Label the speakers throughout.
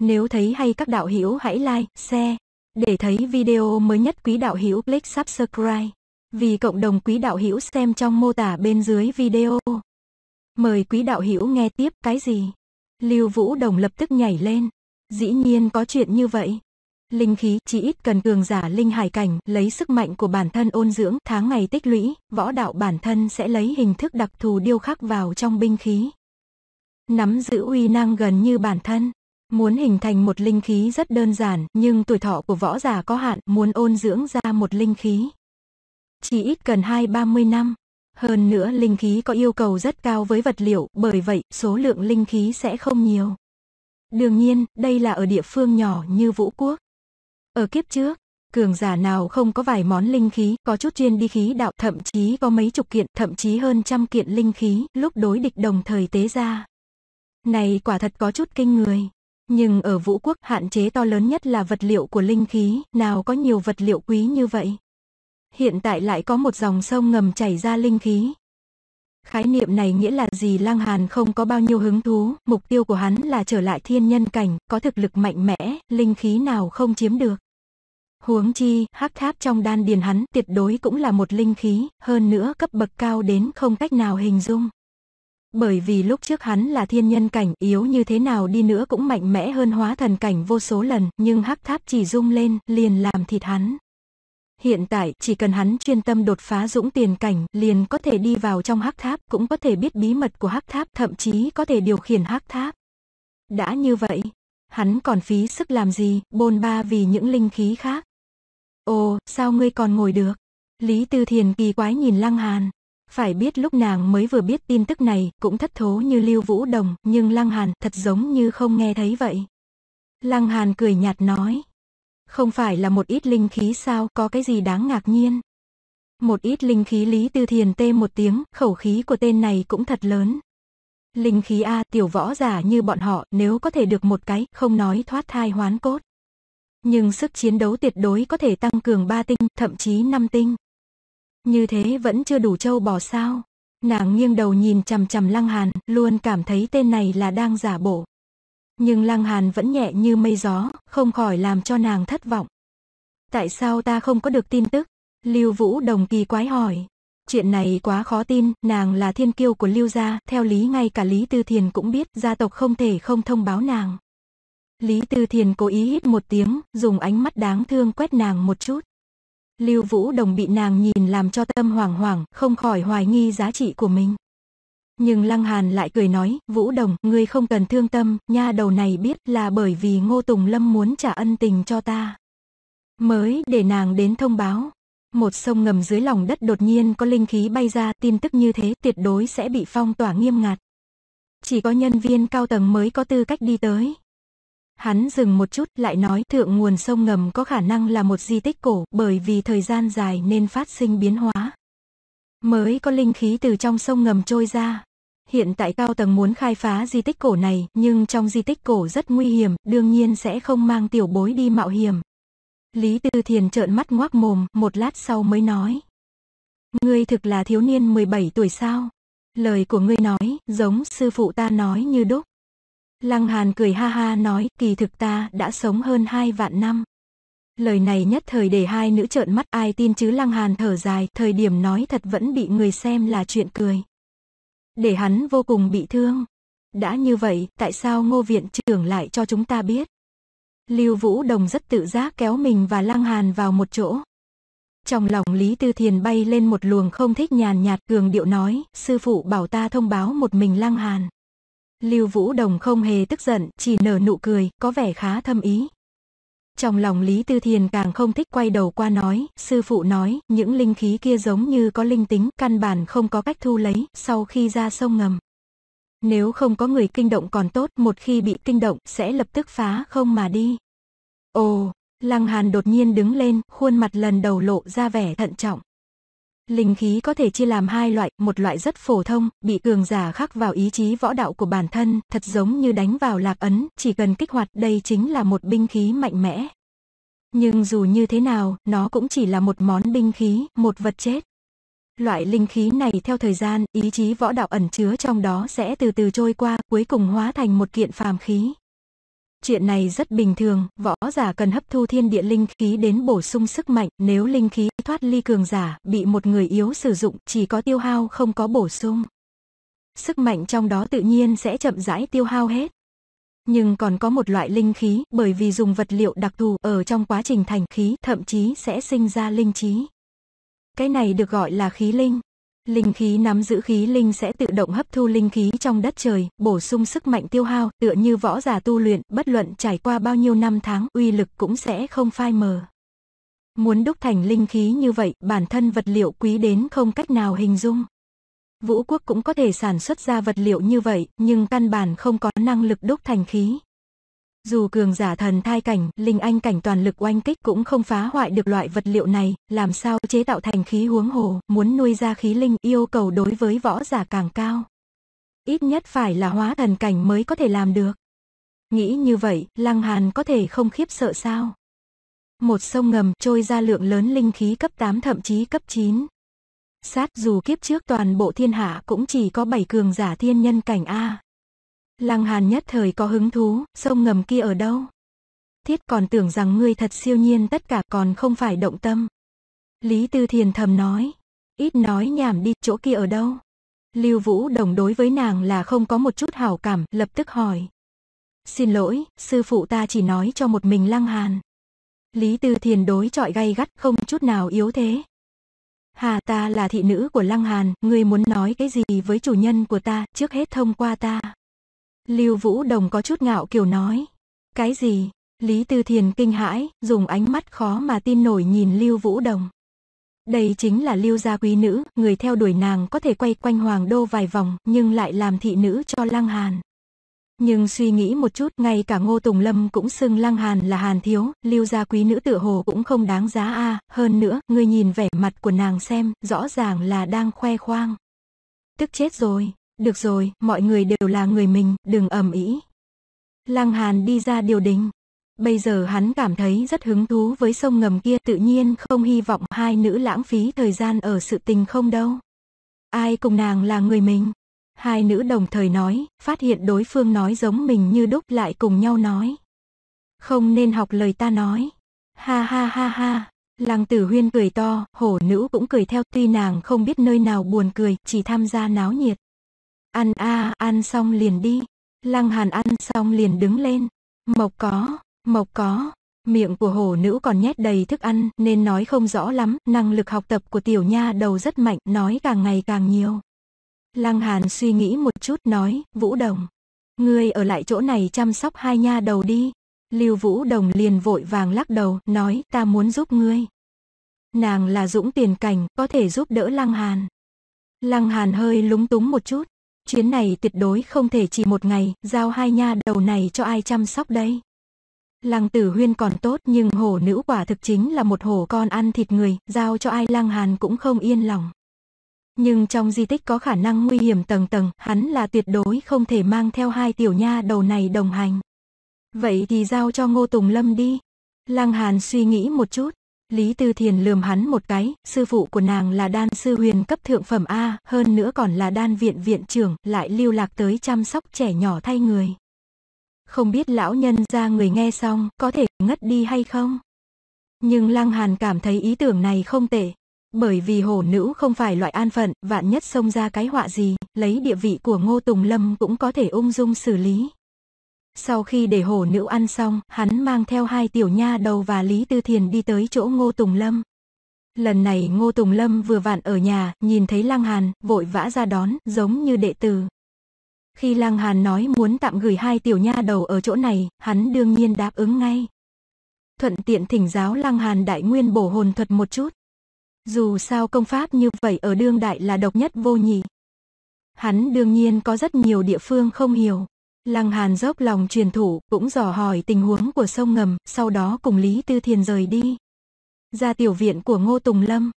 Speaker 1: Nếu thấy hay các đạo hữu hãy like, share. Để thấy video mới nhất quý đạo hữu click subscribe. Vì cộng đồng quý đạo hữu xem trong mô tả bên dưới video. Mời quý đạo hữu nghe tiếp cái gì? Lưu Vũ Đồng lập tức nhảy lên. Dĩ nhiên có chuyện như vậy. Linh khí chỉ ít cần cường giả linh hải cảnh, lấy sức mạnh của bản thân ôn dưỡng, tháng ngày tích lũy, võ đạo bản thân sẽ lấy hình thức đặc thù điêu khắc vào trong binh khí. Nắm giữ uy năng gần như bản thân. Muốn hình thành một linh khí rất đơn giản, nhưng tuổi thọ của võ giả có hạn, muốn ôn dưỡng ra một linh khí. Chỉ ít cần 2-30 năm. Hơn nữa linh khí có yêu cầu rất cao với vật liệu, bởi vậy số lượng linh khí sẽ không nhiều. Đương nhiên, đây là ở địa phương nhỏ như Vũ Quốc. Ở kiếp trước, cường giả nào không có vài món linh khí, có chút chuyên đi khí đạo, thậm chí có mấy chục kiện, thậm chí hơn trăm kiện linh khí, lúc đối địch đồng thời tế ra. Này quả thật có chút kinh người. Nhưng ở vũ quốc hạn chế to lớn nhất là vật liệu của linh khí, nào có nhiều vật liệu quý như vậy. Hiện tại lại có một dòng sông ngầm chảy ra linh khí. Khái niệm này nghĩa là gì Lăng Hàn không có bao nhiêu hứng thú, mục tiêu của hắn là trở lại thiên nhân cảnh, có thực lực mạnh mẽ, linh khí nào không chiếm được. Huống chi, hắc tháp trong đan điền hắn tuyệt đối cũng là một linh khí, hơn nữa cấp bậc cao đến không cách nào hình dung. Bởi vì lúc trước hắn là thiên nhân cảnh yếu như thế nào đi nữa cũng mạnh mẽ hơn hóa thần cảnh vô số lần, nhưng hắc tháp chỉ rung lên, liền làm thịt hắn. Hiện tại, chỉ cần hắn chuyên tâm đột phá dũng tiền cảnh, liền có thể đi vào trong hắc tháp, cũng có thể biết bí mật của hắc tháp, thậm chí có thể điều khiển hắc tháp. Đã như vậy, hắn còn phí sức làm gì, bôn ba vì những linh khí khác. Ồ, sao ngươi còn ngồi được? Lý Tư Thiền kỳ quái nhìn Lăng Hàn, phải biết lúc nàng mới vừa biết tin tức này cũng thất thố như Lưu Vũ Đồng, nhưng Lăng Hàn thật giống như không nghe thấy vậy. Lăng Hàn cười nhạt nói. Không phải là một ít linh khí sao, có cái gì đáng ngạc nhiên. Một ít linh khí Lý Tư Thiền tê một tiếng, khẩu khí của tên này cũng thật lớn. Linh khí A tiểu võ giả như bọn họ nếu có thể được một cái, không nói thoát thai hoán cốt. Nhưng sức chiến đấu tuyệt đối có thể tăng cường 3 tinh, thậm chí 5 tinh. Như thế vẫn chưa đủ trâu bò sao? Nàng nghiêng đầu nhìn chằm chằm Lăng Hàn, luôn cảm thấy tên này là đang giả bộ. Nhưng Lăng Hàn vẫn nhẹ như mây gió, không khỏi làm cho nàng thất vọng. Tại sao ta không có được tin tức? Lưu Vũ Đồng kỳ quái hỏi. Chuyện này quá khó tin, nàng là thiên kiêu của Lưu gia, theo lý ngay cả Lý Tư Thiền cũng biết, gia tộc không thể không thông báo nàng. Lý Tư Thiền cố ý hít một tiếng, dùng ánh mắt đáng thương quét nàng một chút. Lưu Vũ Đồng bị nàng nhìn làm cho tâm hoảng hoảng, không khỏi hoài nghi giá trị của mình. Nhưng Lăng Hàn lại cười nói, Vũ Đồng, ngươi không cần thương tâm, nha đầu này biết là bởi vì Ngô Tùng Lâm muốn trả ân tình cho ta. Mới để nàng đến thông báo. Một sông ngầm dưới lòng đất đột nhiên có linh khí bay ra, tin tức như thế tuyệt đối sẽ bị phong tỏa nghiêm ngặt. Chỉ có nhân viên cao tầng mới có tư cách đi tới. Hắn dừng một chút lại nói thượng nguồn sông ngầm có khả năng là một di tích cổ bởi vì thời gian dài nên phát sinh biến hóa. Mới có linh khí từ trong sông ngầm trôi ra. Hiện tại cao tầng muốn khai phá di tích cổ này nhưng trong di tích cổ rất nguy hiểm đương nhiên sẽ không mang tiểu bối đi mạo hiểm. Lý Tư Thiền trợn mắt ngoác mồm một lát sau mới nói. Ngươi thực là thiếu niên 17 tuổi sao? Lời của ngươi nói giống sư phụ ta nói như đúc. Lăng Hàn cười ha ha nói, kỳ thực ta đã sống hơn hai vạn năm. Lời này nhất thời để hai nữ trợn mắt ai tin chứ Lăng Hàn thở dài, thời điểm nói thật vẫn bị người xem là chuyện cười. Để hắn vô cùng bị thương. Đã như vậy, tại sao ngô viện trưởng lại cho chúng ta biết? Lưu Vũ Đồng rất tự giác kéo mình và Lăng Hàn vào một chỗ. Trong lòng Lý Tư Thiền bay lên một luồng không thích nhàn nhạt cường điệu nói, sư phụ bảo ta thông báo một mình Lăng Hàn. Lưu Vũ Đồng không hề tức giận, chỉ nở nụ cười, có vẻ khá thâm ý. Trong lòng Lý Tư Thiền càng không thích quay đầu qua nói, sư phụ nói, những linh khí kia giống như có linh tính, căn bản không có cách thu lấy, sau khi ra sông ngầm. Nếu không có người kinh động còn tốt, một khi bị kinh động, sẽ lập tức phá không mà đi. Ồ, Lăng Hàn đột nhiên đứng lên, khuôn mặt lần đầu lộ ra vẻ thận trọng. Linh khí có thể chia làm hai loại, một loại rất phổ thông, bị cường giả khắc vào ý chí võ đạo của bản thân, thật giống như đánh vào lạc ấn, chỉ cần kích hoạt đây chính là một binh khí mạnh mẽ. Nhưng dù như thế nào, nó cũng chỉ là một món binh khí, một vật chết. Loại linh khí này theo thời gian, ý chí võ đạo ẩn chứa trong đó sẽ từ từ trôi qua, cuối cùng hóa thành một kiện phàm khí. Chuyện này rất bình thường, võ giả cần hấp thu thiên địa linh khí đến bổ sung sức mạnh, nếu linh khí thoát ly cường giả, bị một người yếu sử dụng, chỉ có tiêu hao không có bổ sung. Sức mạnh trong đó tự nhiên sẽ chậm rãi tiêu hao hết. Nhưng còn có một loại linh khí, bởi vì dùng vật liệu đặc thù ở trong quá trình thành khí, thậm chí sẽ sinh ra linh trí. Cái này được gọi là khí linh. Linh khí nắm giữ khí linh sẽ tự động hấp thu linh khí trong đất trời, bổ sung sức mạnh tiêu hao, tựa như võ giả tu luyện, bất luận trải qua bao nhiêu năm tháng, uy lực cũng sẽ không phai mờ. Muốn đúc thành linh khí như vậy, bản thân vật liệu quý đến không cách nào hình dung. Vũ quốc cũng có thể sản xuất ra vật liệu như vậy, nhưng căn bản không có năng lực đúc thành khí. Dù cường giả thần thai cảnh, linh anh cảnh toàn lực oanh kích cũng không phá hoại được loại vật liệu này, làm sao chế tạo thành khí huống hồ, muốn nuôi ra khí linh yêu cầu đối với võ giả càng cao. Ít nhất phải là hóa thần cảnh mới có thể làm được. Nghĩ như vậy, Lăng Hàn có thể không khiếp sợ sao? Một sông ngầm trôi ra lượng lớn linh khí cấp 8 thậm chí cấp 9. Sát dù kiếp trước toàn bộ thiên hạ cũng chỉ có 7 cường giả thiên nhân cảnh A, Lăng Hàn nhất thời có hứng thú, sông ngầm kia ở đâu? Thiết còn tưởng rằng ngươi thật siêu nhiên tất cả còn không phải động tâm. Lý Tư Thiền thầm nói, ít nói nhảm đi, chỗ kia ở đâu? Lưu Vũ Đồng đối với nàng là không có một chút hảo cảm, lập tức hỏi. Xin lỗi, sư phụ ta chỉ nói cho một mình Lăng Hàn. Lý Tư Thiền đối trọi gay gắt, không chút nào yếu thế. Hà ta là thị nữ của Lăng Hàn, ngươi muốn nói cái gì với chủ nhân của ta, trước hết thông qua ta. Lưu Vũ Đồng có chút ngạo kiều nói. Cái gì? Lý Tư Thiền kinh hãi, dùng ánh mắt khó mà tin nổi nhìn Lưu Vũ Đồng. Đây chính là Lưu gia quý nữ, người theo đuổi nàng có thể quay quanh hoàng đô vài vòng, nhưng lại làm thị nữ cho Lăng Hàn. Nhưng suy nghĩ một chút, ngay cả Ngô Tùng Lâm cũng xưng Lăng Hàn là Hàn thiếu, Lưu gia quý nữ tựa hồ cũng không đáng giá a, hơn nữa, người nhìn vẻ mặt của nàng xem, rõ ràng là đang khoe khoang. Tức chết rồi, được rồi, mọi người đều là người mình, đừng ầm ĩ. Lăng Hàn đi ra điều đình. Bây giờ hắn cảm thấy rất hứng thú với sông ngầm kia tự nhiên không hy vọng hai nữ lãng phí thời gian ở sự tình không đâu. Ai cùng nàng là người mình. Hai nữ đồng thời nói, phát hiện đối phương nói giống mình như đúc lại cùng nhau nói. Không nên học lời ta nói. Ha ha ha ha. Lăng tử huyên cười to, hổ nữ cũng cười theo tuy nàng không biết nơi nào buồn cười, chỉ tham gia náo nhiệt. Ăn a ăn xong liền đi. Lăng Hàn ăn xong liền đứng lên. Mộc có, mộc có. Miệng của Hồ nữ còn nhét đầy thức ăn nên nói không rõ lắm. Năng lực học tập của tiểu nha đầu rất mạnh, nói càng ngày càng nhiều. Lăng Hàn suy nghĩ một chút nói, Vũ Đồng. Ngươi ở lại chỗ này chăm sóc hai nha đầu đi. Lưu Vũ Đồng liền vội vàng lắc đầu, nói ta muốn giúp ngươi. Nàng là dũng tiền cảnh, có thể giúp đỡ Lăng Hàn. Lăng Hàn hơi lúng túng một chút, Chuyến này tuyệt đối không thể chỉ một ngày, giao hai nha đầu này cho ai chăm sóc đây. Lăng tử huyên còn tốt nhưng hổ nữ quả thực chính là một hổ con ăn thịt người, giao cho ai lăng hàn cũng không yên lòng. Nhưng trong di tích có khả năng nguy hiểm tầng tầng, hắn là tuyệt đối không thể mang theo hai tiểu nha đầu này đồng hành. Vậy thì giao cho Ngô Tùng Lâm đi. Lăng Hàn suy nghĩ một chút, Lý Tư Thiền lườm hắn một cái, sư phụ của nàng là đan sư huyền cấp thượng phẩm A, hơn nữa còn là đan viện viện trưởng, lại lưu lạc tới chăm sóc trẻ nhỏ thay người. Không biết lão nhân ra người nghe xong có thể ngất đi hay không? Nhưng Lăng Hàn cảm thấy ý tưởng này không tệ, bởi vì hổ nữ không phải loại an phận, vạn nhất xông ra cái họa gì, lấy địa vị của Ngô Tùng Lâm cũng có thể ung dung xử lý. Sau khi để hổ nữ ăn xong, hắn mang theo hai tiểu nha đầu và Lý Tư Thiền đi tới chỗ Ngô Tùng Lâm. Lần này Ngô Tùng Lâm vừa vặn ở nhà, nhìn thấy Lăng Hàn, vội vã ra đón, giống như đệ tử. Khi Lăng Hàn nói muốn tạm gửi hai tiểu nha đầu ở chỗ này, hắn đương nhiên đáp ứng ngay. Thuận tiện thỉnh giáo Lăng Hàn đại nguyên bổ hồn thuật một chút. Dù sao công pháp như vậy ở đương đại là độc nhất vô nhị. Hắn đương nhiên có rất nhiều địa phương không hiểu. Lăng Hàn dốc lòng truyền thủ, cũng dò hỏi tình huống của sông ngầm, sau đó cùng Lý Tư Thiền rời đi. Ra tiểu viện của Ngô Tùng Lâm.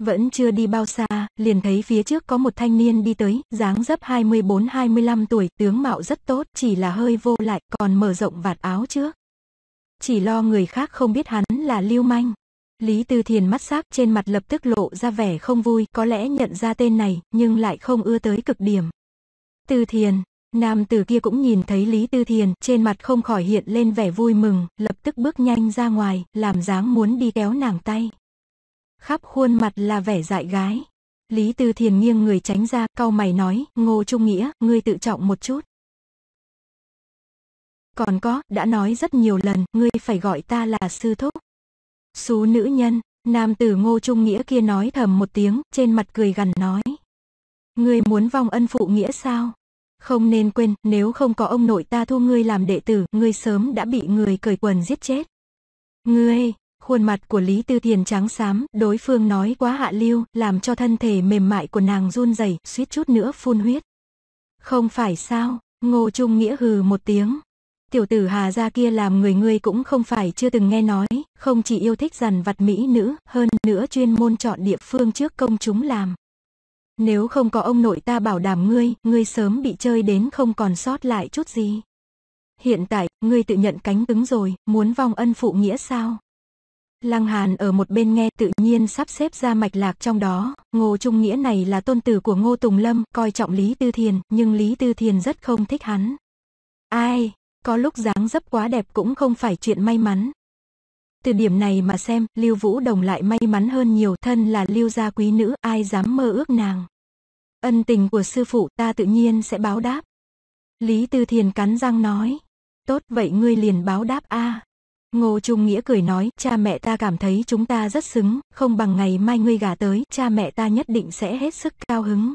Speaker 1: Vẫn chưa đi bao xa, liền thấy phía trước có một thanh niên đi tới, dáng dấp 24-25 tuổi, tướng mạo rất tốt, chỉ là hơi vô lại, còn mở rộng vạt áo trước. Chỉ lo người khác không biết hắn là lưu manh. Lý Tư Thiền mắt sắc trên mặt lập tức lộ ra vẻ không vui, có lẽ nhận ra tên này, nhưng lại không ưa tới cực điểm. Tư Thiền, Nam tử kia cũng nhìn thấy Lý Tư Thiền, trên mặt không khỏi hiện lên vẻ vui mừng, lập tức bước nhanh ra ngoài, làm dáng muốn đi kéo nàng tay. Khắp khuôn mặt là vẻ dại gái. Lý Tư Thiền nghiêng người tránh ra, cau mày nói, Ngô Trung Nghĩa, ngươi tự trọng một chút. Còn có, đã nói rất nhiều lần, ngươi phải gọi ta là sư thúc. Xú nữ nhân, nam tử Ngô Trung Nghĩa kia nói thầm một tiếng, trên mặt cười gằn nói. Ngươi muốn vong ân phụ nghĩa sao? Không nên quên, nếu không có ông nội ta thu ngươi làm đệ tử, ngươi sớm đã bị người cởi quần giết chết. Ngươi, khuôn mặt của Lý Tư Thiền trắng xám, đối phương nói quá hạ lưu, làm cho thân thể mềm mại của nàng run rẩy, suýt chút nữa phun huyết. Không phải sao, Ngô Trung Nghĩa hừ một tiếng. Tiểu tử Hà gia kia làm người ngươi cũng không phải chưa từng nghe nói, không chỉ yêu thích dằn vặt mỹ nữ, hơn nữa chuyên môn chọn địa phương trước công chúng làm. Nếu không có ông nội ta bảo đảm ngươi, ngươi sớm bị chơi đến không còn sót lại chút gì. Hiện tại, ngươi tự nhận cánh cứng rồi, muốn vong ân phụ nghĩa sao? Lăng Hàn ở một bên nghe tự nhiên sắp xếp ra mạch lạc trong đó, Ngô Trung Nghĩa này là tôn tử của Ngô Tùng Lâm, coi trọng Lý Tư Thiền, nhưng Lý Tư Thiền rất không thích hắn. Ai, có lúc dáng dấp quá đẹp cũng không phải chuyện may mắn, từ điểm này mà xem, Lưu Vũ Đồng lại may mắn hơn nhiều thân là Lưu gia quý nữ, ai dám mơ ước nàng. Ân tình của sư phụ ta tự nhiên sẽ báo đáp. Lý Tư Thiền cắn răng nói. Tốt vậy ngươi liền báo đáp a. Ngô Trung Nghĩa cười nói, cha mẹ ta cảm thấy chúng ta rất xứng, không bằng ngày mai ngươi gả tới, cha mẹ ta nhất định sẽ hết sức cao hứng.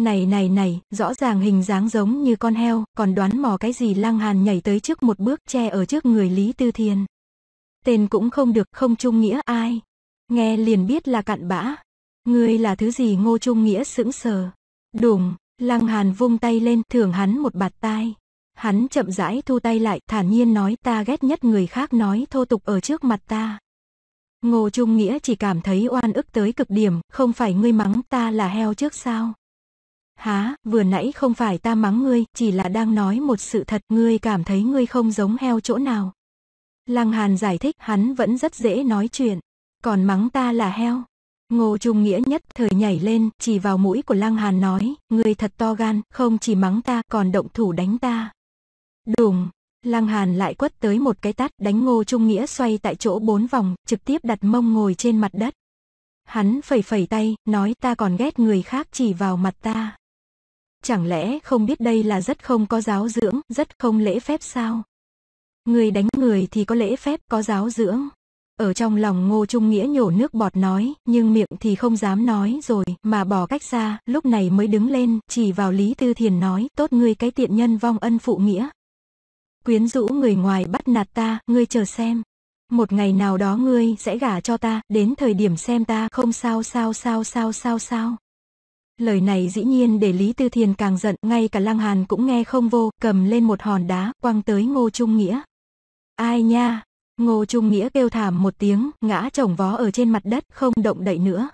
Speaker 1: Này này này, rõ ràng hình dáng giống như con heo, còn đoán mò cái gì lăng hàn nhảy tới trước một bước che ở trước người Lý Tư Thiền. Tên cũng không được, không trung nghĩa ai. Nghe liền biết là cặn bã. Ngươi là thứ gì ngô trung nghĩa sững sờ. Đùng, lăng hàn vung tay lên thường hắn một bạt tai. Hắn chậm rãi thu tay lại, thản nhiên nói ta ghét nhất người khác nói thô tục ở trước mặt ta. Ngô Trung Nghĩa chỉ cảm thấy oan ức tới cực điểm, không phải ngươi mắng ta là heo trước sao? Há, vừa nãy không phải ta mắng ngươi, chỉ là đang nói một sự thật ngươi cảm thấy ngươi không giống heo chỗ nào. Lăng Hàn giải thích hắn vẫn rất dễ nói chuyện, còn mắng ta là heo. Ngô Trung Nghĩa nhất thời nhảy lên, chỉ vào mũi của Lăng Hàn nói, người thật to gan, không chỉ mắng ta còn động thủ đánh ta. Đùng, Lăng Hàn lại quất tới một cái tát đánh Ngô Trung Nghĩa xoay tại chỗ bốn vòng, trực tiếp đặt mông ngồi trên mặt đất. Hắn phẩy phẩy tay, nói ta còn ghét người khác chỉ vào mặt ta. Chẳng lẽ không biết đây là rất không có giáo dưỡng, rất không lễ phép sao? Người đánh người thì có lễ phép, có giáo dưỡng. Ở trong lòng Ngô Trung Nghĩa nhổ nước bọt nói, nhưng miệng thì không dám nói rồi, mà bỏ cách xa lúc này mới đứng lên, chỉ vào Lý Tư Thiền nói, tốt ngươi cái tiện nhân vong ân phụ nghĩa. Quyến rũ người ngoài bắt nạt ta, ngươi chờ xem. Một ngày nào đó ngươi sẽ gả cho ta, đến thời điểm xem ta không sao sao sao sao sao sao. Lời này dĩ nhiên để Lý Tư Thiền càng giận, ngay cả Lăng Hàn cũng nghe không vô, cầm lên một hòn đá, quăng tới Ngô Trung Nghĩa. Ai nha, Ngô Trung Nghĩa kêu thảm một tiếng, ngã chồng vó ở trên mặt đất, không động đậy nữa.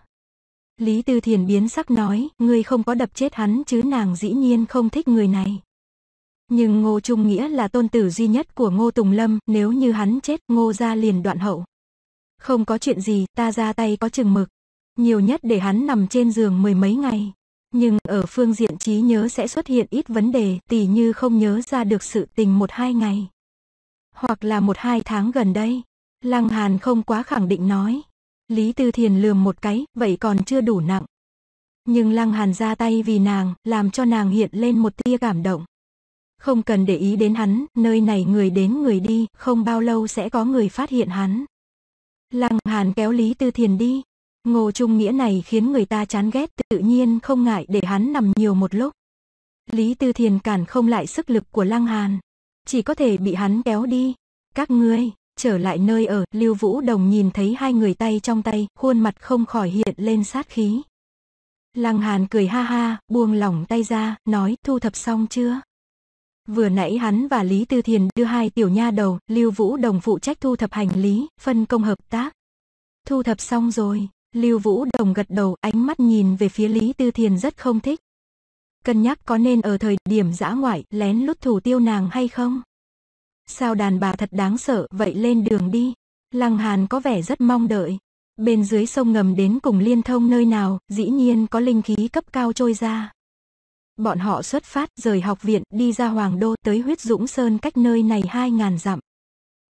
Speaker 1: Lý Tư Thiền biến sắc nói, người không có đập chết hắn chứ nàng dĩ nhiên không thích người này. Nhưng Ngô Trung Nghĩa là tôn tử duy nhất của Ngô Tùng Lâm, nếu như hắn chết Ngô ra liền đoạn hậu. Không có chuyện gì, ta ra tay có chừng mực. Nhiều nhất để hắn nằm trên giường mười mấy ngày. Nhưng ở phương diện trí nhớ sẽ xuất hiện ít vấn đề, tỉ như không nhớ ra được sự tình một hai ngày hoặc là một hai tháng gần đây. Lăng Hàn không quá khẳng định nói. Lý Tư Thiền lườm một cái, vậy còn chưa đủ nặng. Nhưng Lăng Hàn ra tay vì nàng, làm cho nàng hiện lên một tia cảm động. Không cần để ý đến hắn, nơi này người đến người đi, không bao lâu sẽ có người phát hiện hắn. Lăng Hàn kéo Lý Tư Thiền đi. Ngô Trung Nghĩa này khiến người ta chán ghét tự nhiên không ngại để hắn nằm nhiều một lúc. Lý Tư Thiền cản không lại sức lực của Lăng Hàn chỉ có thể bị hắn kéo đi. Các ngươi, trở lại nơi ở, Lưu Vũ Đồng nhìn thấy hai người tay trong tay, khuôn mặt không khỏi hiện lên sát khí. Lăng Hàn cười ha ha, buông lỏng tay ra, nói thu thập xong chưa? Vừa nãy hắn và Lý Tư Thiền đưa hai tiểu nha đầu, Lưu Vũ Đồng phụ trách thu thập hành lý, phân công hợp tác. Thu thập xong rồi, Lưu Vũ Đồng gật đầu, ánh mắt nhìn về phía Lý Tư Thiền rất không thích cân nhắc có nên ở thời điểm dã ngoại lén lút thủ tiêu nàng hay không. Sao đàn bà thật đáng sợ, vậy lên đường đi. Lăng Hàn có vẻ rất mong đợi. Bên dưới sông ngầm đến cùng liên thông nơi nào, dĩ nhiên có linh khí cấp cao trôi ra. Bọn họ xuất phát rời học viện đi ra Hoàng Đô tới huyết dũng sơn cách nơi này 2.000 dặm.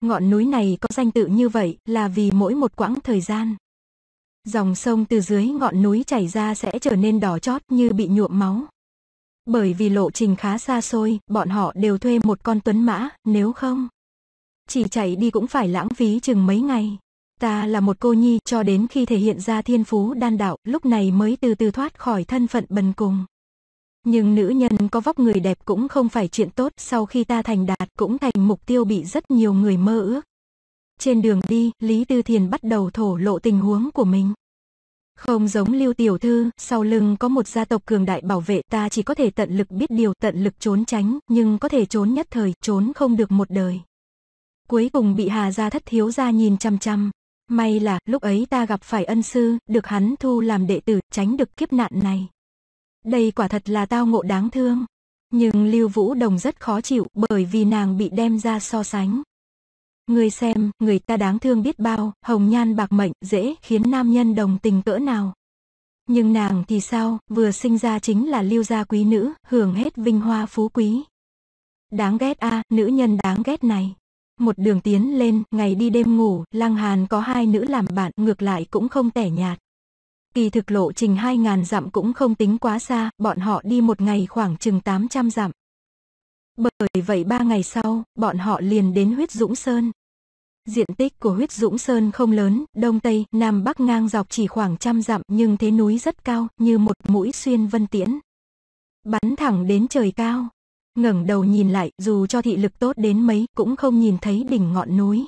Speaker 1: Ngọn núi này có danh tự như vậy là vì mỗi một quãng thời gian. Dòng sông từ dưới ngọn núi chảy ra sẽ trở nên đỏ chót như bị nhuộm máu. Bởi vì lộ trình khá xa xôi, bọn họ đều thuê một con tuấn mã, nếu không. Chỉ chạy đi cũng phải lãng phí chừng mấy ngày. Ta là một cô nhi cho đến khi thể hiện ra thiên phú đan đạo, lúc này mới từ từ thoát khỏi thân phận bần cùng. Nhưng nữ nhân có vóc người đẹp cũng không phải chuyện tốt, sau khi ta thành đạt cũng thành mục tiêu bị rất nhiều người mơ ước. Trên đường đi, Lý Tư Thiền bắt đầu thổ lộ tình huống của mình. Không giống lưu tiểu thư, sau lưng có một gia tộc cường đại bảo vệ ta chỉ có thể tận lực biết điều tận lực trốn tránh, nhưng có thể trốn nhất thời, trốn không được một đời. Cuối cùng bị hà gia thất thiếu gia nhìn chăm chăm. May là, lúc ấy ta gặp phải ân sư, được hắn thu làm đệ tử, tránh được kiếp nạn này. Đây quả thật là tao ngộ đáng thương. Nhưng Lưu Vũ Đồng rất khó chịu bởi vì nàng bị đem ra so sánh. Người xem, người ta đáng thương biết bao, hồng nhan bạc mệnh, dễ khiến nam nhân đồng tình cỡ nào. Nhưng nàng thì sao, vừa sinh ra chính là lưu gia quý nữ, hưởng hết vinh hoa phú quý. Đáng ghét a nữ nhân đáng ghét này. Một đường tiến lên, ngày đi đêm ngủ, lăng hàn có hai nữ làm bạn, ngược lại cũng không tẻ nhạt. Kỳ thực lộ trình 2.000 dặm cũng không tính quá xa, bọn họ đi một ngày khoảng chừng 800 dặm. Bởi vậy ba ngày sau, bọn họ liền đến huyết dũng sơn. Diện tích của huyết dũng sơn không lớn, đông tây, nam bắc ngang dọc chỉ khoảng trăm dặm nhưng thế núi rất cao, như một mũi xuyên vân tiễn. Bắn thẳng đến trời cao. ngẩng đầu nhìn lại, dù cho thị lực tốt đến mấy cũng không nhìn thấy đỉnh ngọn núi.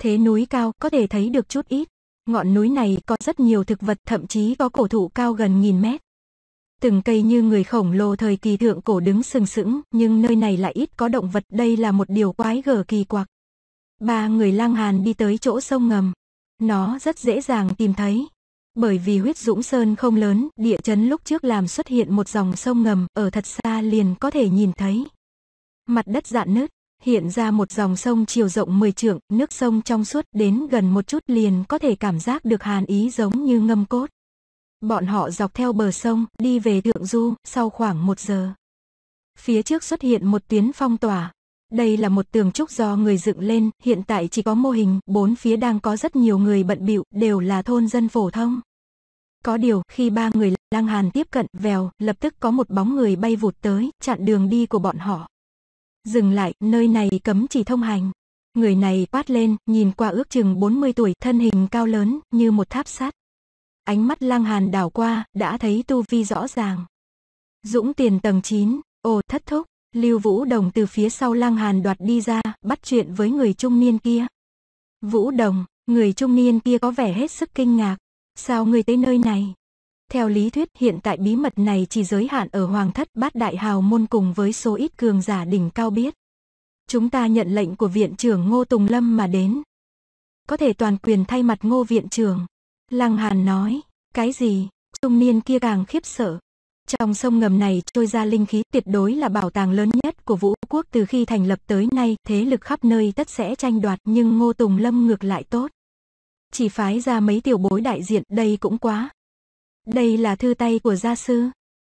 Speaker 1: Thế núi cao có thể thấy được chút ít. Ngọn núi này có rất nhiều thực vật thậm chí có cổ thụ cao gần nghìn mét. Từng cây như người khổng lồ thời kỳ thượng cổ đứng sừng sững, nhưng nơi này lại ít có động vật, đây là một điều quái gở kỳ quặc. Ba người lang hàn đi tới chỗ sông ngầm. Nó rất dễ dàng tìm thấy. Bởi vì huyết dũng sơn không lớn, địa chấn lúc trước làm xuất hiện một dòng sông ngầm, ở thật xa liền có thể nhìn thấy. Mặt đất dạn nứt, hiện ra một dòng sông chiều rộng 10 trượng, nước sông trong suốt đến gần một chút liền có thể cảm giác được hàn ý giống như ngâm cốt. Bọn họ dọc theo bờ sông, đi về Thượng Du, sau khoảng một giờ. Phía trước xuất hiện một tuyến phong tỏa. Đây là một tường trúc do người dựng lên, hiện tại chỉ có mô hình, bốn phía đang có rất nhiều người bận bịu đều là thôn dân phổ thông. Có điều, khi ba người lang hàn tiếp cận, vèo, lập tức có một bóng người bay vụt tới, chặn đường đi của bọn họ. Dừng lại, nơi này cấm chỉ thông hành. Người này quát lên, nhìn qua ước chừng 40 tuổi, thân hình cao lớn, như một tháp sắt. Ánh mắt Lang hàn đảo qua, đã thấy tu vi rõ ràng. Dũng tiền tầng 9, ồ thất thúc, Lưu Vũ Đồng từ phía sau Lang hàn đoạt đi ra, bắt chuyện với người trung niên kia. Vũ Đồng, người trung niên kia có vẻ hết sức kinh ngạc. Sao người tới nơi này? Theo lý thuyết hiện tại bí mật này chỉ giới hạn ở hoàng thất bát đại hào môn cùng với số ít cường giả đỉnh cao biết. Chúng ta nhận lệnh của viện trưởng Ngô Tùng Lâm mà đến. Có thể toàn quyền thay mặt Ngô viện trưởng. Lăng Hàn nói, cái gì? Trung niên kia càng khiếp sợ. Trong sông ngầm này trôi ra linh khí tuyệt đối là bảo tàng lớn nhất của vũ quốc từ khi thành lập tới nay, thế lực khắp nơi tất sẽ tranh đoạt nhưng Ngô Tùng Lâm ngược lại tốt. Chỉ phái ra mấy tiểu bối đại diện đây cũng quá. Đây là thư tay của gia sư.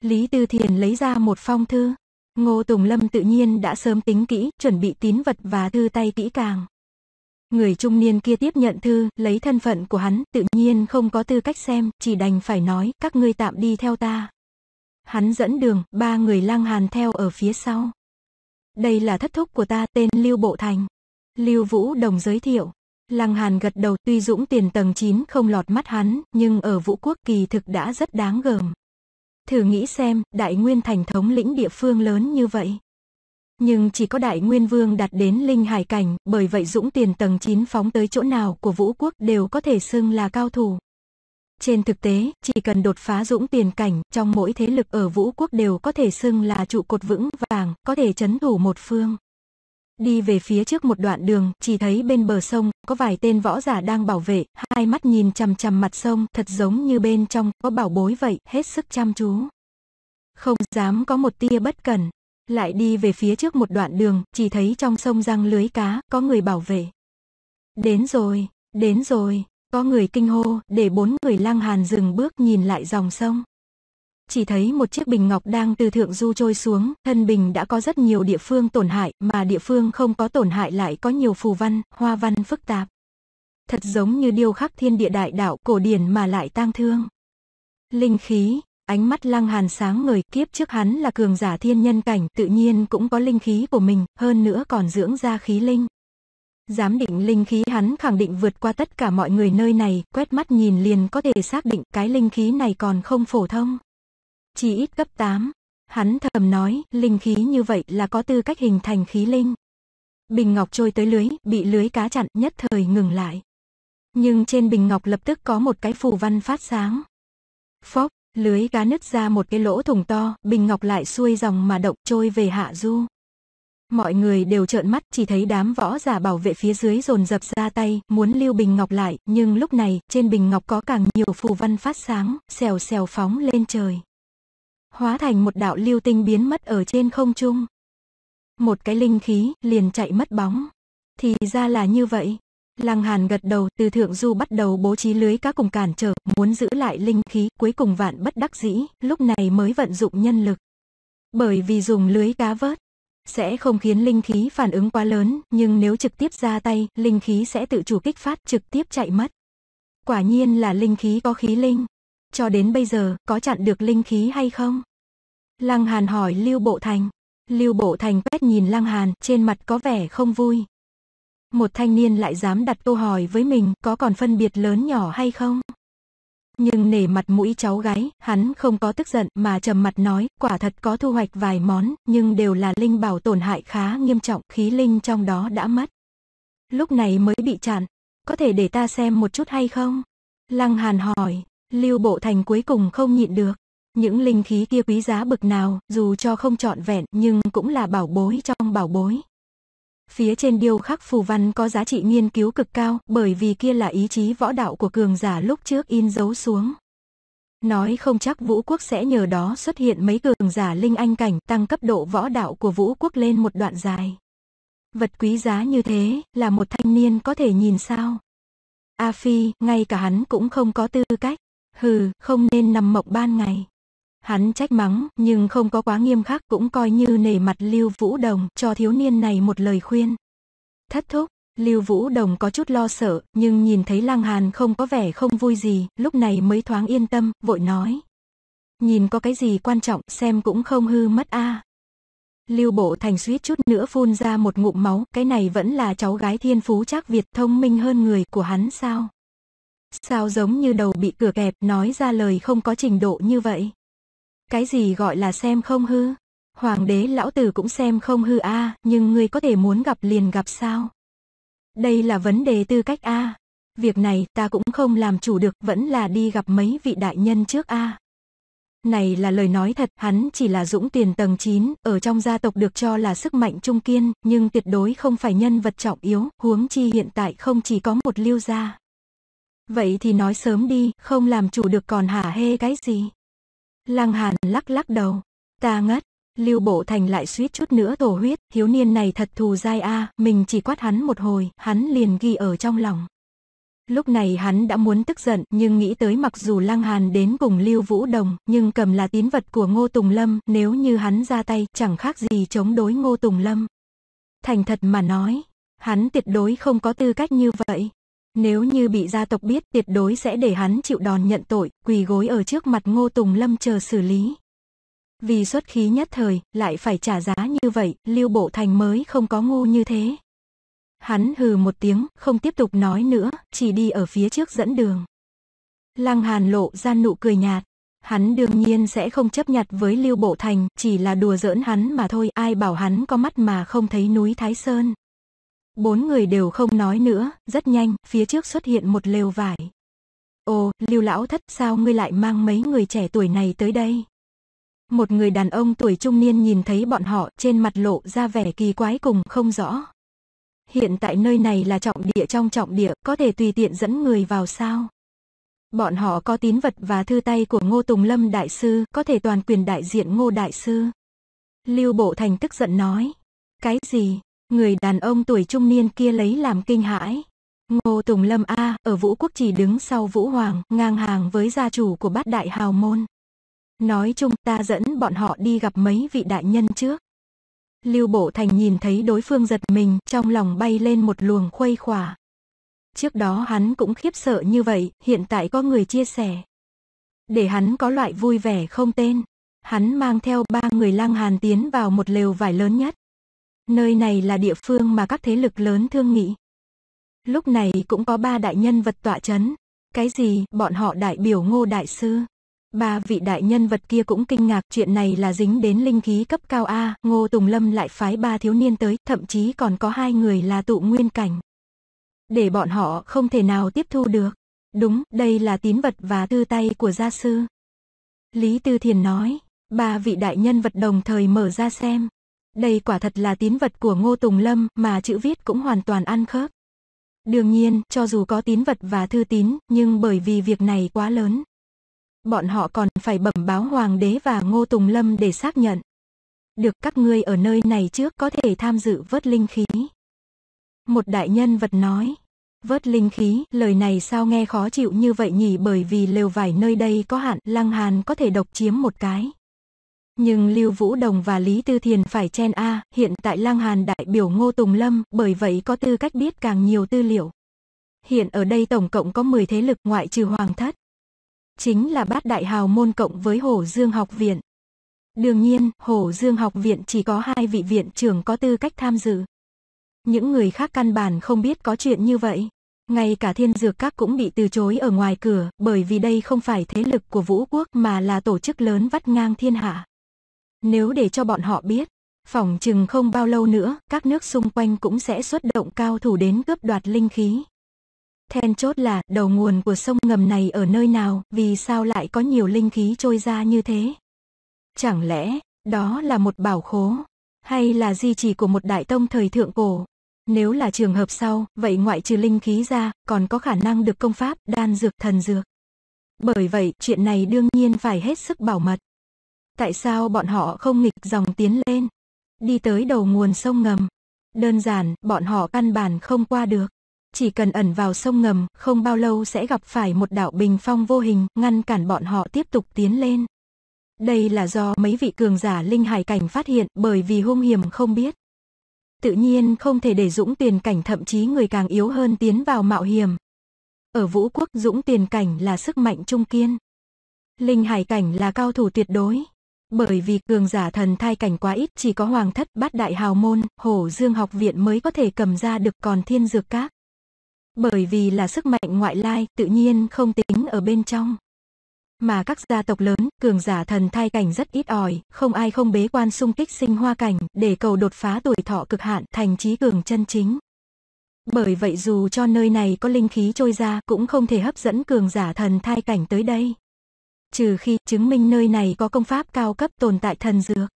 Speaker 1: Lý Tư Thiền lấy ra một phong thư. Ngô Tùng Lâm tự nhiên đã sớm tính kỹ, chuẩn bị tín vật và thư tay kỹ càng. Người trung niên kia tiếp nhận thư, lấy thân phận của hắn, tự nhiên không có tư cách xem, chỉ đành phải nói, các ngươi tạm đi theo ta. Hắn dẫn đường, ba người lang hàn theo ở phía sau. Đây là thất thúc của ta, tên Lưu Bộ Thành. Lưu Vũ Đồng giới thiệu. Lăng Hàn gật đầu tuy dũng tiền tầng 9 không lọt mắt hắn, nhưng ở vũ quốc kỳ thực đã rất đáng gờm. Thử nghĩ xem, đại nguyên thành thống lĩnh địa phương lớn như vậy, nhưng chỉ có Đại Nguyên Vương đạt đến linh hải cảnh, bởi vậy Dũng Tiền tầng 9 phóng tới chỗ nào của Vũ Quốc đều có thể xưng là cao thủ. Trên thực tế, chỉ cần đột phá Dũng Tiền cảnh, trong mỗi thế lực ở Vũ Quốc đều có thể xưng là trụ cột vững vàng, có thể chấn thủ một phương. Đi về phía trước một đoạn đường, chỉ thấy bên bờ sông, có vài tên võ giả đang bảo vệ, hai mắt nhìn chằm chằm mặt sông, thật giống như bên trong, có bảo bối vậy, hết sức chăm chú. Không dám có một tia bất cẩn, lại đi về phía trước một đoạn đường, chỉ thấy trong sông răng lưới cá, có người bảo vệ. Đến rồi, đến rồi, có người kinh hô, để bốn người lăng hàn dừng bước nhìn lại dòng sông. Chỉ thấy một chiếc bình ngọc đang từ thượng du trôi xuống, thân bình đã có rất nhiều địa phương tổn hại, mà địa phương không có tổn hại lại có nhiều phù văn, hoa văn phức tạp. Thật giống như điêu khắc thiên địa đại đạo cổ điển mà lại tang thương. Linh khí, ánh mắt lăng hàn sáng ngời kiếp trước hắn là cường giả thiên nhân cảnh tự nhiên cũng có linh khí của mình, hơn nữa còn dưỡng ra khí linh. Giám định linh khí hắn khẳng định vượt qua tất cả mọi người nơi này, quét mắt nhìn liền có thể xác định cái linh khí này còn không phổ thông. Chỉ ít cấp 8, hắn thầm nói, linh khí như vậy là có tư cách hình thành khí linh. Bình ngọc trôi tới lưới, bị lưới cá chặn nhất thời ngừng lại. Nhưng trên bình ngọc lập tức có một cái phù văn phát sáng. Phốc, Lưới cá nứt ra một cái lỗ thủng to, bình ngọc lại xuôi dòng mà động trôi về hạ du. Mọi người đều trợn mắt chỉ thấy đám võ giả bảo vệ phía dưới dồn dập ra tay, muốn lưu bình ngọc lại, nhưng lúc này, trên bình ngọc có càng nhiều phù văn phát sáng, xèo xèo phóng lên trời. Hóa thành một đạo lưu tinh biến mất ở trên không trung. Một cái linh khí liền chạy mất bóng. Thì ra là như vậy. Lăng Hàn gật đầu, từ thượng du bắt đầu bố trí lưới cá cùng cản trở, muốn giữ lại linh khí, cuối cùng vạn bất đắc dĩ, lúc này mới vận dụng nhân lực. Bởi vì dùng lưới cá vớt, sẽ không khiến linh khí phản ứng quá lớn, nhưng nếu trực tiếp ra tay, linh khí sẽ tự chủ kích phát trực tiếp chạy mất. Quả nhiên là linh khí có khí linh. Cho đến bây giờ, có chặn được linh khí hay không? Lăng Hàn hỏi Lưu Bộ Thành. Lưu Bộ Thành quét nhìn Lăng Hàn, trên mặt có vẻ không vui, một thanh niên lại dám đặt câu hỏi với mình có còn phân biệt lớn nhỏ hay không? Nhưng nể mặt mũi cháu gái, hắn không có tức giận mà trầm mặt nói, quả thật có thu hoạch vài món, nhưng đều là linh bảo tổn hại khá nghiêm trọng, khí linh trong đó đã mất. Lúc này mới bị chặn, có thể để ta xem một chút hay không? Lăng Hàn hỏi, Lưu Bộ Thành cuối cùng không nhịn được. Những linh khí kia quý giá bực nào, dù cho không trọn vẹn nhưng cũng là bảo bối trong bảo bối. Phía trên điêu khắc phù văn có giá trị nghiên cứu cực cao bởi vì kia là ý chí võ đạo của cường giả lúc trước in dấu xuống. Nói không chắc vũ quốc sẽ nhờ đó xuất hiện mấy cường giả linh anh cảnh tăng cấp độ võ đạo của vũ quốc lên một đoạn dài. Vật quý giá như thế là một thanh niên có thể nhìn sao? A Phi, ngay cả hắn cũng không có tư cách. Hừ, không nên nằm mộng ban ngày. Hắn trách mắng, nhưng không có quá nghiêm khắc cũng coi như nể mặt Lưu Vũ Đồng cho thiếu niên này một lời khuyên. Thất thúc, Lưu Vũ Đồng có chút lo sợ, nhưng nhìn thấy Lăng Hàn không có vẻ không vui gì, lúc này mới thoáng yên tâm, vội nói. Nhìn có cái gì quan trọng, xem cũng không hư mất a. À. Lưu Bộ Thành suýt chút nữa phun ra một ngụm máu, cái này vẫn là cháu gái thiên phú chắc Việt thông minh hơn người của hắn sao? Sao giống như đầu bị cửa kẹp, nói ra lời không có trình độ như vậy? Cái gì gọi là xem không hư? Hoàng đế lão tử cũng xem không hư a, nhưng ngươi có thể muốn gặp liền gặp sao? Đây là vấn đề tư cách a. Việc này ta cũng không làm chủ được, vẫn là đi gặp mấy vị đại nhân trước a. Này là lời nói thật, hắn chỉ là dũng tiền tầng 9, ở trong gia tộc được cho là sức mạnh trung kiên, nhưng tuyệt đối không phải nhân vật trọng yếu, huống chi hiện tại không chỉ có một lưu gia. Vậy thì nói sớm đi, không làm chủ được còn hả hê cái gì? Lăng Hàn lắc lắc đầu. Ta ngất, Lưu Bộ Thành lại suýt chút nữa thổ huyết, thiếu niên này thật thù dai a, mình chỉ quát hắn một hồi, hắn liền ghi ở trong lòng. Lúc này hắn đã muốn tức giận nhưng nghĩ tới mặc dù Lăng Hàn đến cùng Lưu Vũ Đồng nhưng cầm là tín vật của Ngô Tùng Lâm nếu như hắn ra tay chẳng khác gì chống đối Ngô Tùng Lâm. Thành thật mà nói, hắn tuyệt đối không có tư cách như vậy. Nếu như bị gia tộc biết tuyệt đối sẽ để hắn chịu đòn nhận tội, quỳ gối ở trước mặt Ngô Tùng Lâm chờ xử lý. Vì xuất khí nhất thời, lại phải trả giá như vậy, Lưu Bộ Thành mới không có ngu như thế. Hắn hừ một tiếng, không tiếp tục nói nữa, chỉ đi ở phía trước dẫn đường. Lăng Hàn lộ ra nụ cười nhạt. Hắn đương nhiên sẽ không chấp nhặt với Lưu Bộ Thành, chỉ là đùa giỡn hắn mà thôi, ai bảo hắn có mắt mà không thấy núi Thái Sơn. Bốn người đều không nói nữa, rất nhanh, phía trước xuất hiện một lều vải. Ồ, lưu lão thất sao ngươi lại mang mấy người trẻ tuổi này tới đây? Một người đàn ông tuổi trung niên nhìn thấy bọn họ trên mặt lộ ra vẻ kỳ quái cùng không rõ. Hiện tại nơi này là trọng địa trong trọng địa, có thể tùy tiện dẫn người vào sao? Bọn họ có tín vật và thư tay của Ngô Tùng Lâm Đại Sư, có thể toàn quyền đại diện Ngô Đại Sư. Lưu Bộ Thành tức giận nói. Cái gì, Người đàn ông tuổi trung niên kia lấy làm kinh hãi. Ngô Tùng Lâm A ở Vũ Quốc chỉ đứng sau Vũ Hoàng, ngang hàng với gia chủ của bát đại hào môn. Nói chung ta dẫn bọn họ đi gặp mấy vị đại nhân trước. Lưu Bộ Thành nhìn thấy đối phương giật mình, trong lòng bay lên một luồng khuây khỏa. Trước đó hắn cũng khiếp sợ như vậy, hiện tại có người chia sẻ. Để hắn có loại vui vẻ không tên, hắn mang theo ba người lang hàn tiến vào một lều vải lớn nhất. Nơi này là địa phương mà các thế lực lớn thương nghị. Lúc này cũng có ba đại nhân vật tọa chấn. Cái gì bọn họ đại biểu ngô đại sư? Ba vị đại nhân vật kia cũng kinh ngạc chuyện này là dính đến linh khí cấp cao A, Ngô Tùng Lâm lại phái ba thiếu niên tới, thậm chí còn có hai người là tụ nguyên cảnh. Để bọn họ không thể nào tiếp thu được. Đúng, đây là tín vật và tư tay của gia sư. Lý Tư Thiền nói, ba vị đại nhân vật đồng thời mở ra xem, đây quả thật là tín vật của Ngô Tùng Lâm mà chữ viết cũng hoàn toàn ăn khớp. Đương nhiên, cho dù có tín vật và thư tín, nhưng bởi vì việc này quá lớn. Bọn họ còn phải bẩm báo Hoàng đế và Ngô Tùng Lâm để xác nhận. Được các ngươi ở nơi này trước có thể tham dự vớt linh khí. Một đại nhân vật nói. Vớt linh khí, lời này sao nghe khó chịu như vậy nhỉ bởi vì lều vải nơi đây có hạn, lăng hàn có thể độc chiếm một cái nhưng Lưu Vũ Đồng và Lý Tư Thiền phải chen A, hiện tại Lăng Hàn đại biểu Ngô Tùng Lâm, bởi vậy có tư cách biết càng nhiều tư liệu. Hiện ở đây tổng cộng có 10 thế lực ngoại trừ Hoàng Thất. Chính là bát đại hào môn cộng với Hồ Dương Học Viện. Đương nhiên, Hồ Dương Học Viện chỉ có hai vị viện trưởng có tư cách tham dự. Những người khác căn bản không biết có chuyện như vậy. Ngay cả thiên dược các cũng bị từ chối ở ngoài cửa, bởi vì đây không phải thế lực của vũ quốc mà là tổ chức lớn vắt ngang thiên hạ. Nếu để cho bọn họ biết, phỏng chừng không bao lâu nữa, các nước xung quanh cũng sẽ xuất động cao thủ đến cướp đoạt linh khí. Then chốt là đầu nguồn của sông ngầm này ở nơi nào, vì sao lại có nhiều linh khí trôi ra như thế? Chẳng lẽ, đó là một bảo khố, hay là di chỉ của một đại tông thời thượng cổ? Nếu là trường hợp sau, vậy ngoại trừ linh khí ra, còn có khả năng được công pháp, đan dược, thần dược. Bởi vậy, chuyện này đương nhiên phải hết sức bảo mật. Tại sao bọn họ không nghịch dòng tiến lên? Đi tới đầu nguồn sông ngầm. Đơn giản, bọn họ căn bản không qua được. Chỉ cần ẩn vào sông ngầm, không bao lâu sẽ gặp phải một đảo bình phong vô hình, ngăn cản bọn họ tiếp tục tiến lên. Đây là do mấy vị cường giả linh hải cảnh phát hiện bởi vì hung hiểm không biết. Tự nhiên không thể để dũng tiền cảnh thậm chí người càng yếu hơn tiến vào mạo hiểm. Ở vũ quốc dũng tiền cảnh là sức mạnh trung kiên. Linh hải cảnh là cao thủ tuyệt đối, bởi vì cường giả thần thai cảnh quá ít chỉ có hoàng thất bát đại hào môn, hổ dương học viện mới có thể cầm ra được còn thiên dược các. Bởi vì là sức mạnh ngoại lai, tự nhiên không tính ở bên trong. Mà các gia tộc lớn, cường giả thần thai cảnh rất ít ỏi, không ai không bế quan sung kích sinh hoa cảnh, để cầu đột phá tuổi thọ cực hạn thành trí cường chân chính. Bởi vậy dù cho nơi này có linh khí trôi ra cũng không thể hấp dẫn cường giả thần thai cảnh tới đây trừ khi chứng minh nơi này có công pháp cao cấp tồn tại thần dược.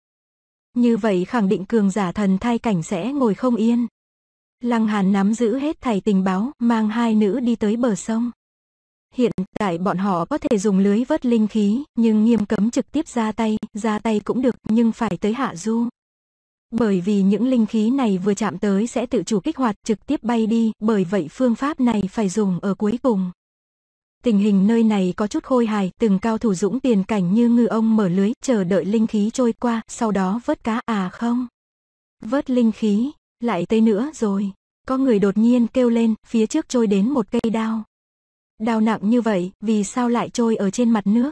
Speaker 1: Như vậy khẳng định cường giả thần thai cảnh sẽ ngồi không yên. Lăng Hàn nắm giữ hết thầy tình báo, mang hai nữ đi tới bờ sông. Hiện tại bọn họ có thể dùng lưới vớt linh khí, nhưng nghiêm cấm trực tiếp ra tay, ra tay cũng được, nhưng phải tới hạ du. Bởi vì những linh khí này vừa chạm tới sẽ tự chủ kích hoạt trực tiếp bay đi, bởi vậy phương pháp này phải dùng ở cuối cùng tình hình nơi này có chút khôi hài, từng cao thủ dũng tiền cảnh như ngư ông mở lưới, chờ đợi linh khí trôi qua, sau đó vớt cá à không. Vớt linh khí, lại tới nữa rồi. Có người đột nhiên kêu lên, phía trước trôi đến một cây đao. Đao nặng như vậy, vì sao lại trôi ở trên mặt nước?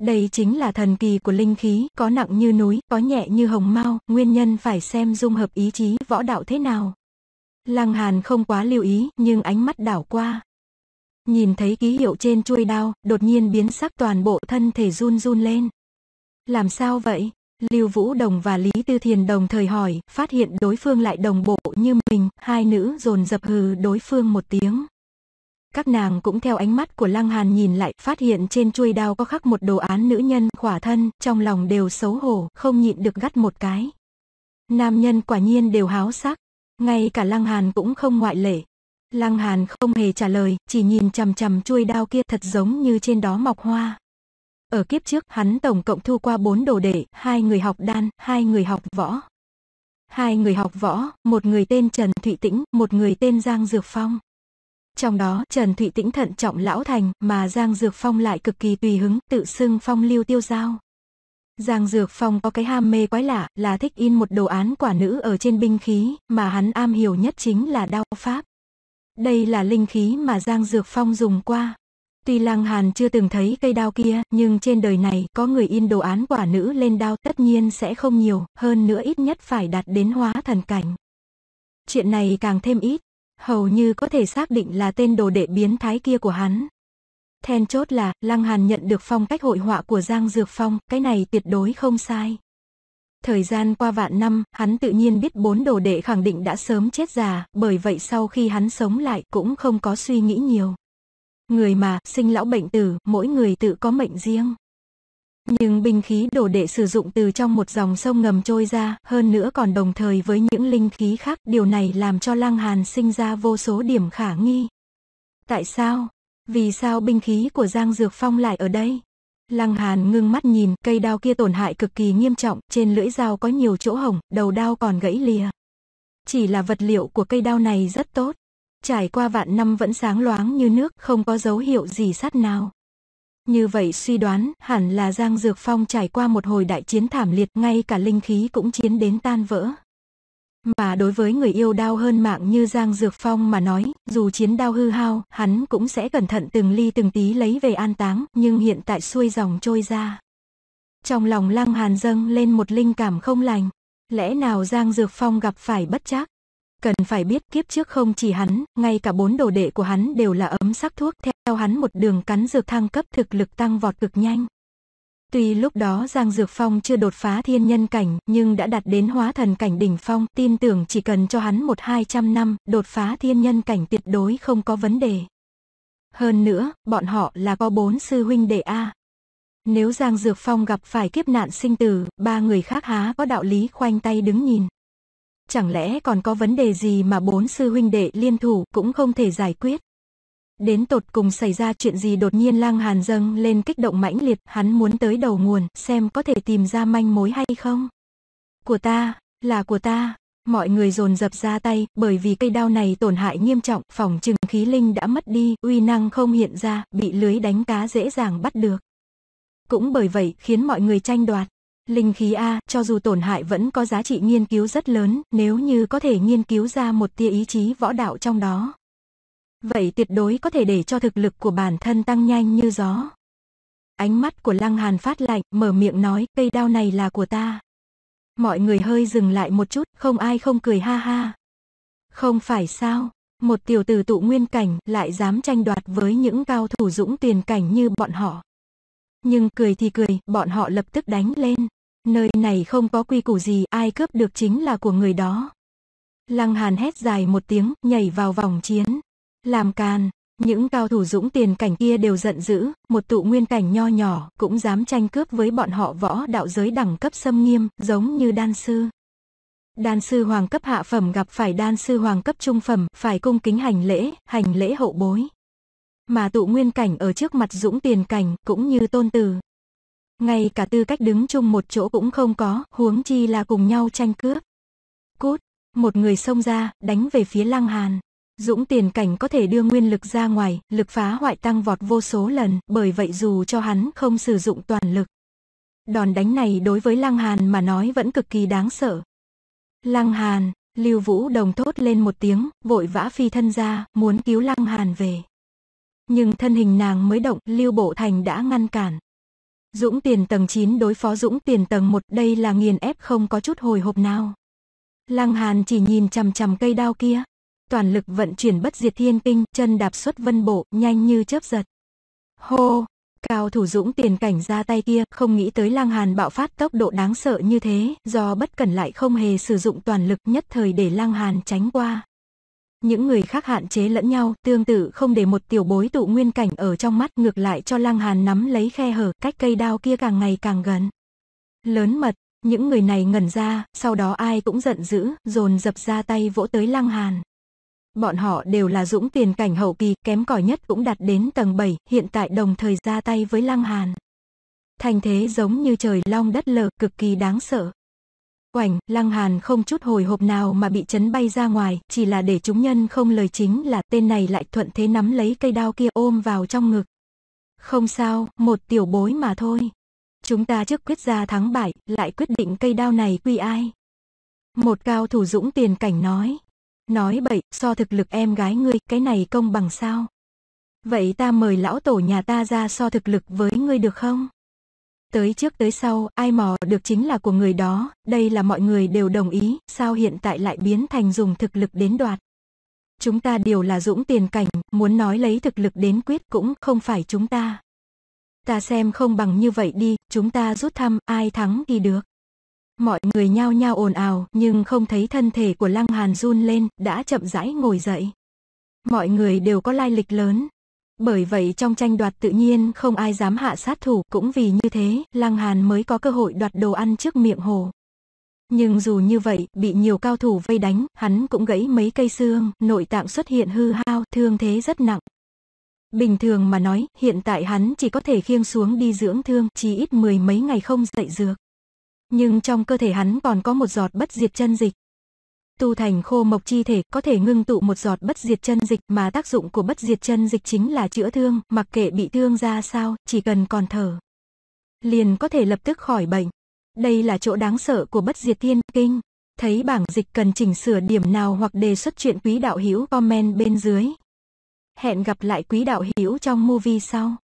Speaker 1: Đây chính là thần kỳ của linh khí, có nặng như núi, có nhẹ như hồng mau, nguyên nhân phải xem dung hợp ý chí võ đạo thế nào. Lăng Hàn không quá lưu ý, nhưng ánh mắt đảo qua, Nhìn thấy ký hiệu trên chuôi đao, đột nhiên biến sắc toàn bộ thân thể run run lên. Làm sao vậy? Lưu Vũ Đồng và Lý Tư Thiền đồng thời hỏi, phát hiện đối phương lại đồng bộ như mình, hai nữ dồn dập hừ đối phương một tiếng. Các nàng cũng theo ánh mắt của Lăng Hàn nhìn lại, phát hiện trên chuôi đao có khắc một đồ án nữ nhân khỏa thân, trong lòng đều xấu hổ, không nhịn được gắt một cái. Nam nhân quả nhiên đều háo sắc, ngay cả Lăng Hàn cũng không ngoại lệ, Lăng Hàn không hề trả lời, chỉ nhìn chằm chằm chuôi đao kia thật giống như trên đó mọc hoa. Ở kiếp trước, hắn tổng cộng thu qua bốn đồ đệ, hai người học đan, hai người học võ. Hai người học võ, một người tên Trần Thụy Tĩnh, một người tên Giang Dược Phong. Trong đó, Trần Thụy Tĩnh thận trọng lão thành, mà Giang Dược Phong lại cực kỳ tùy hứng, tự xưng phong lưu tiêu giao. Giang Dược Phong có cái ham mê quái lạ, là thích in một đồ án quả nữ ở trên binh khí, mà hắn am hiểu nhất chính là đao pháp. Đây là linh khí mà Giang Dược Phong dùng qua. Tuy Lăng Hàn chưa từng thấy cây đao kia, nhưng trên đời này có người in đồ án quả nữ lên đao tất nhiên sẽ không nhiều, hơn nữa ít nhất phải đạt đến hóa thần cảnh. Chuyện này càng thêm ít, hầu như có thể xác định là tên đồ đệ biến thái kia của hắn. Then chốt là, Lăng Hàn nhận được phong cách hội họa của Giang Dược Phong, cái này tuyệt đối không sai. Thời gian qua vạn năm, hắn tự nhiên biết bốn đồ đệ khẳng định đã sớm chết già, bởi vậy sau khi hắn sống lại cũng không có suy nghĩ nhiều. Người mà, sinh lão bệnh tử, mỗi người tự có mệnh riêng. Nhưng binh khí đồ đệ sử dụng từ trong một dòng sông ngầm trôi ra, hơn nữa còn đồng thời với những linh khí khác, điều này làm cho lang Hàn sinh ra vô số điểm khả nghi. Tại sao? Vì sao binh khí của Giang Dược Phong lại ở đây? Lăng Hàn ngưng mắt nhìn, cây đao kia tổn hại cực kỳ nghiêm trọng, trên lưỡi dao có nhiều chỗ hồng, đầu đao còn gãy lìa. Chỉ là vật liệu của cây đao này rất tốt. Trải qua vạn năm vẫn sáng loáng như nước, không có dấu hiệu gì sát nào. Như vậy suy đoán, hẳn là Giang Dược Phong trải qua một hồi đại chiến thảm liệt, ngay cả linh khí cũng chiến đến tan vỡ. Mà đối với người yêu đau hơn mạng như Giang Dược Phong mà nói, dù chiến đau hư hao, hắn cũng sẽ cẩn thận từng ly từng tí lấy về an táng, nhưng hiện tại xuôi dòng trôi ra. Trong lòng Lăng Hàn dâng lên một linh cảm không lành, lẽ nào Giang Dược Phong gặp phải bất chắc? Cần phải biết kiếp trước không chỉ hắn, ngay cả bốn đồ đệ của hắn đều là ấm sắc thuốc theo hắn một đường cắn dược thăng cấp thực lực tăng vọt cực nhanh, Tuy lúc đó Giang Dược Phong chưa đột phá thiên nhân cảnh, nhưng đã đạt đến hóa thần cảnh đỉnh phong, tin tưởng chỉ cần cho hắn một hai trăm năm, đột phá thiên nhân cảnh tuyệt đối không có vấn đề. Hơn nữa, bọn họ là có bốn sư huynh đệ A. Nếu Giang Dược Phong gặp phải kiếp nạn sinh tử, ba người khác há có đạo lý khoanh tay đứng nhìn. Chẳng lẽ còn có vấn đề gì mà bốn sư huynh đệ liên thủ cũng không thể giải quyết? Đến tột cùng xảy ra chuyện gì đột nhiên lang hàn dâng lên kích động mãnh liệt, hắn muốn tới đầu nguồn, xem có thể tìm ra manh mối hay không. Của ta, là của ta, mọi người dồn dập ra tay, bởi vì cây đao này tổn hại nghiêm trọng, phòng trừng khí linh đã mất đi, uy năng không hiện ra, bị lưới đánh cá dễ dàng bắt được. Cũng bởi vậy, khiến mọi người tranh đoạt. Linh khí A, cho dù tổn hại vẫn có giá trị nghiên cứu rất lớn, nếu như có thể nghiên cứu ra một tia ý chí võ đạo trong đó, Vậy tuyệt đối có thể để cho thực lực của bản thân tăng nhanh như gió. Ánh mắt của Lăng Hàn phát lạnh, mở miệng nói, cây đao này là của ta. Mọi người hơi dừng lại một chút, không ai không cười ha ha. Không phải sao, một tiểu tử tụ nguyên cảnh lại dám tranh đoạt với những cao thủ dũng tiền cảnh như bọn họ. Nhưng cười thì cười, bọn họ lập tức đánh lên. Nơi này không có quy củ gì, ai cướp được chính là của người đó. Lăng Hàn hét dài một tiếng, nhảy vào vòng chiến. Làm càn, những cao thủ dũng tiền cảnh kia đều giận dữ, một tụ nguyên cảnh nho nhỏ cũng dám tranh cướp với bọn họ võ đạo giới đẳng cấp xâm nghiêm, giống như đan sư. Đan sư hoàng cấp hạ phẩm gặp phải đan sư hoàng cấp trung phẩm, phải cung kính hành lễ, hành lễ hậu bối. Mà tụ nguyên cảnh ở trước mặt dũng tiền cảnh cũng như tôn từ. Ngay cả tư cách đứng chung một chỗ cũng không có, huống chi là cùng nhau tranh cướp. Cút, một người xông ra, đánh về phía lăng hàn. Dũng tiền cảnh có thể đưa nguyên lực ra ngoài, lực phá hoại tăng vọt vô số lần, bởi vậy dù cho hắn không sử dụng toàn lực. Đòn đánh này đối với Lăng Hàn mà nói vẫn cực kỳ đáng sợ. Lăng Hàn, Lưu Vũ Đồng thốt lên một tiếng, vội vã phi thân ra, muốn cứu Lăng Hàn về. Nhưng thân hình nàng mới động, Lưu Bộ Thành đã ngăn cản. Dũng tiền tầng 9 đối phó Dũng tiền tầng 1, đây là nghiền ép không có chút hồi hộp nào. Lăng Hàn chỉ nhìn chằm chằm cây đao kia, toàn lực vận chuyển bất diệt thiên kinh, chân đạp xuất vân bộ, nhanh như chớp giật. Hô, cao thủ dũng tiền cảnh ra tay kia, không nghĩ tới lang hàn bạo phát tốc độ đáng sợ như thế, do bất cẩn lại không hề sử dụng toàn lực nhất thời để lang hàn tránh qua. Những người khác hạn chế lẫn nhau, tương tự không để một tiểu bối tụ nguyên cảnh ở trong mắt ngược lại cho lang hàn nắm lấy khe hở, cách cây đao kia càng ngày càng gần. Lớn mật, những người này ngẩn ra, sau đó ai cũng giận dữ, dồn dập ra tay vỗ tới lang Hàn. Bọn họ đều là dũng tiền cảnh hậu kỳ, kém cỏi nhất cũng đạt đến tầng 7, hiện tại đồng thời ra tay với Lăng Hàn. Thành thế giống như trời long đất lở, cực kỳ đáng sợ. Oảnh, Lăng Hàn không chút hồi hộp nào mà bị chấn bay ra ngoài, chỉ là để chúng nhân không lời chính là tên này lại thuận thế nắm lấy cây đao kia ôm vào trong ngực. Không sao, một tiểu bối mà thôi. Chúng ta trước quyết ra thắng bại, lại quyết định cây đao này quy ai. Một cao thủ dũng tiền cảnh nói. Nói bậy, so thực lực em gái ngươi, cái này công bằng sao? Vậy ta mời lão tổ nhà ta ra so thực lực với ngươi được không? Tới trước tới sau, ai mò được chính là của người đó, đây là mọi người đều đồng ý, sao hiện tại lại biến thành dùng thực lực đến đoạt? Chúng ta đều là dũng tiền cảnh, muốn nói lấy thực lực đến quyết cũng không phải chúng ta. Ta xem không bằng như vậy đi, chúng ta rút thăm, ai thắng thì được mọi người nhao nhao ồn ào nhưng không thấy thân thể của Lăng Hàn run lên, đã chậm rãi ngồi dậy. Mọi người đều có lai lịch lớn. Bởi vậy trong tranh đoạt tự nhiên không ai dám hạ sát thủ, cũng vì như thế, Lăng Hàn mới có cơ hội đoạt đồ ăn trước miệng hồ. Nhưng dù như vậy, bị nhiều cao thủ vây đánh, hắn cũng gãy mấy cây xương, nội tạng xuất hiện hư hao, thương thế rất nặng. Bình thường mà nói, hiện tại hắn chỉ có thể khiêng xuống đi dưỡng thương, chỉ ít mười mấy ngày không dậy dược nhưng trong cơ thể hắn còn có một giọt bất diệt chân dịch. Tu thành khô mộc chi thể có thể ngưng tụ một giọt bất diệt chân dịch mà tác dụng của bất diệt chân dịch chính là chữa thương, mặc kệ bị thương ra sao, chỉ cần còn thở. Liền có thể lập tức khỏi bệnh. Đây là chỗ đáng sợ của bất diệt thiên kinh. Thấy bảng dịch cần chỉnh sửa điểm nào hoặc đề xuất chuyện quý đạo hữu comment bên dưới. Hẹn gặp lại quý đạo hữu trong movie sau.